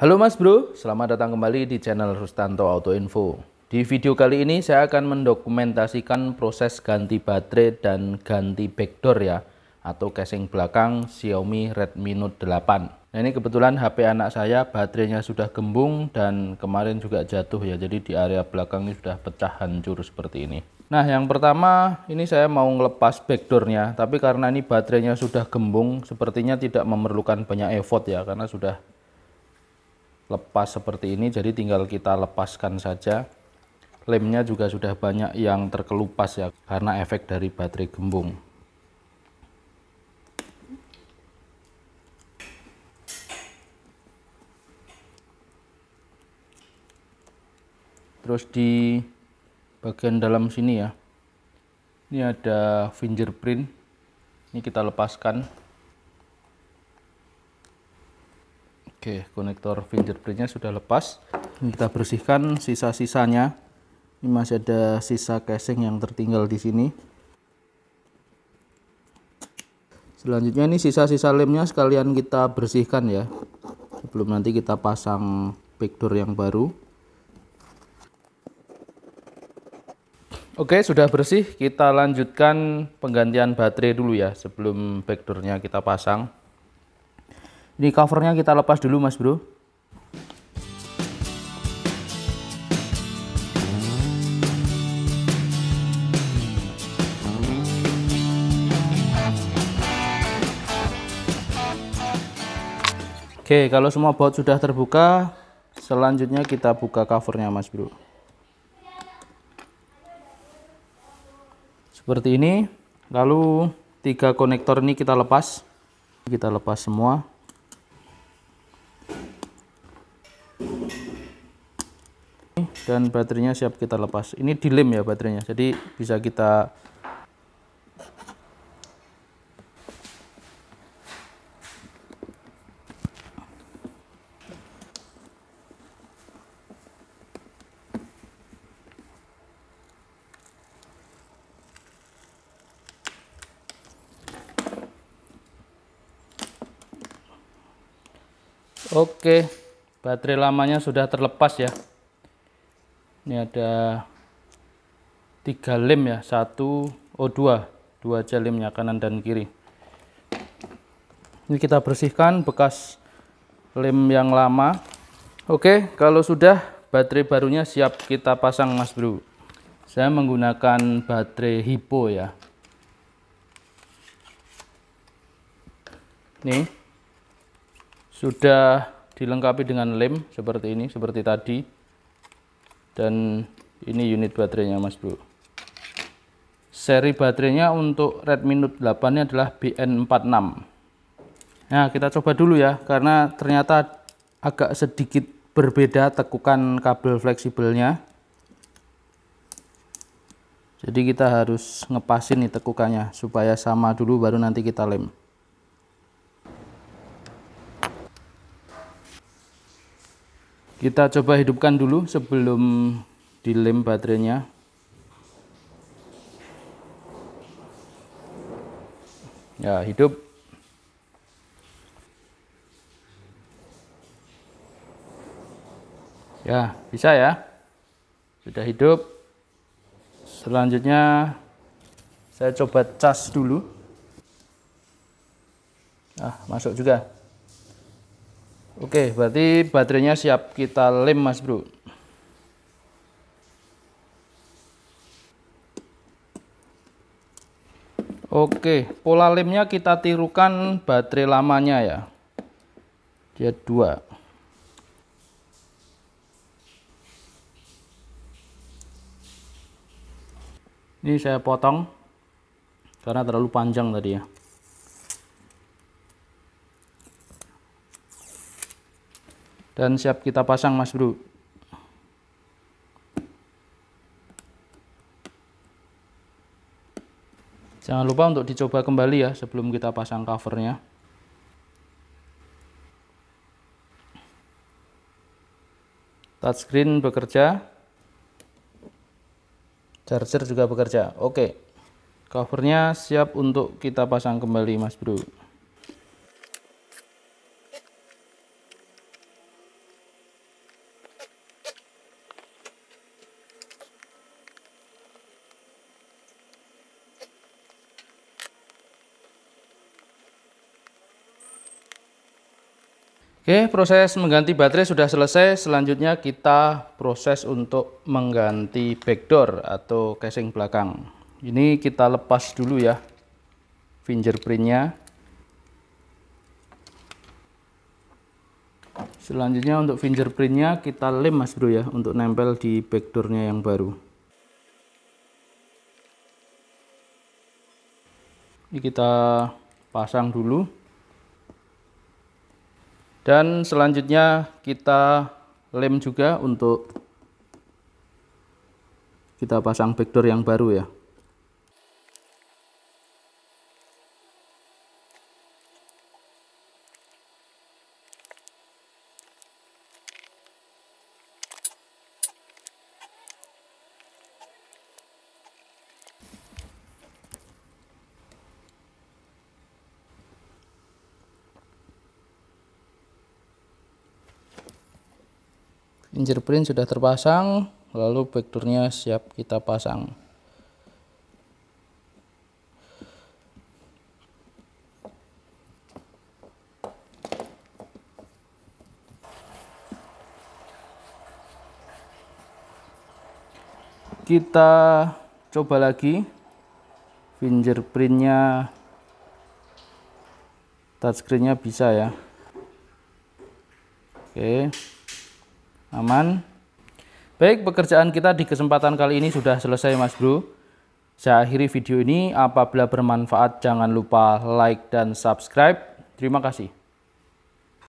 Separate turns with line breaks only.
Halo Mas Bro, selamat datang kembali di channel Rustanto Auto Info. Di video kali ini saya akan mendokumentasikan proses ganti baterai dan ganti backdoor ya atau casing belakang Xiaomi Redmi Note 8. Nah ini kebetulan HP anak saya baterainya sudah gembung dan kemarin juga jatuh ya jadi di area belakang ini sudah pecah hancur seperti ini. Nah yang pertama ini saya mau ngelepas backdoornya tapi karena ini baterainya sudah gembung sepertinya tidak memerlukan banyak effort ya karena sudah lepas seperti ini jadi tinggal kita lepaskan saja lemnya juga sudah banyak yang terkelupas ya karena efek dari baterai gembung terus di bagian dalam sini ya ini ada fingerprint ini kita lepaskan Oke, konektor fingerprintnya sudah lepas. kita bersihkan sisa-sisanya. Ini masih ada sisa casing yang tertinggal di sini. Selanjutnya ini sisa-sisa lemnya sekalian kita bersihkan ya. Sebelum nanti kita pasang backdoor yang baru. Oke, sudah bersih. Kita lanjutkan penggantian baterai dulu ya sebelum backdoornya kita pasang. Ini covernya kita lepas dulu mas bro. Oke, kalau semua baut sudah terbuka, selanjutnya kita buka covernya mas bro. Seperti ini, lalu tiga konektor ini kita lepas. Kita lepas semua. dan baterainya siap kita lepas ini dilem ya baterainya jadi bisa kita Oke, baterai lamanya sudah terlepas ya ini ada tiga lem ya satu oh dua dua aja lemnya kanan dan kiri ini kita bersihkan bekas lem yang lama oke kalau sudah baterai barunya siap kita pasang mas bro saya menggunakan baterai hipo ya Ini sudah dilengkapi dengan lem seperti ini seperti tadi dan ini unit baterainya mas bro seri baterainya untuk Redmi Note 8 ini adalah BN46 nah kita coba dulu ya karena ternyata agak sedikit berbeda tekukan kabel fleksibelnya jadi kita harus ngepasin nih tekukannya supaya sama dulu baru nanti kita lem kita coba hidupkan dulu sebelum dilem baterainya ya hidup ya bisa ya sudah hidup selanjutnya saya coba cas dulu ah masuk juga Oke, berarti baterainya siap kita lem Mas Bro. Oke, pola lemnya kita tirukan baterai lamanya ya. Dia dua. Ini saya potong karena terlalu panjang tadi ya. dan siap kita pasang mas bro jangan lupa untuk dicoba kembali ya sebelum kita pasang covernya touchscreen bekerja charger juga bekerja oke covernya siap untuk kita pasang kembali mas bro Oke, proses mengganti baterai sudah selesai. Selanjutnya kita proses untuk mengganti backdoor atau casing belakang. Ini kita lepas dulu ya fingerprintnya. Selanjutnya untuk fingerprintnya kita lem mas bro ya untuk nempel di backdoornya yang baru. Ini kita pasang dulu. Dan selanjutnya kita lem juga untuk kita pasang backdoor yang baru ya. Fingerprint sudah terpasang, lalu backdoornya siap kita pasang. Kita coba lagi fingerprintnya touchscreennya bisa ya oke okay aman baik pekerjaan kita di kesempatan kali ini sudah selesai mas bro saya akhiri video ini apabila bermanfaat jangan lupa like dan subscribe terima kasih